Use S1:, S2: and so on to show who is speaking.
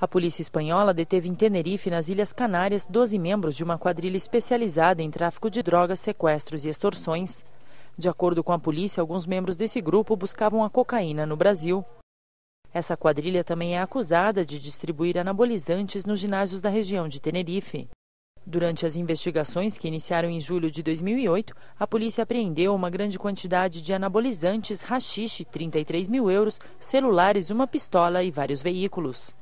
S1: A polícia espanhola deteve em Tenerife, nas Ilhas Canárias, 12 membros de uma quadrilha especializada em tráfico de drogas, sequestros e extorsões. De acordo com a polícia, alguns membros desse grupo buscavam a cocaína no Brasil. Essa quadrilha também é acusada de distribuir anabolizantes nos ginásios da região de Tenerife. Durante as investigações que iniciaram em julho de 2008, a polícia apreendeu uma grande quantidade de anabolizantes, rachixe, 33 mil euros, celulares, uma pistola e vários veículos.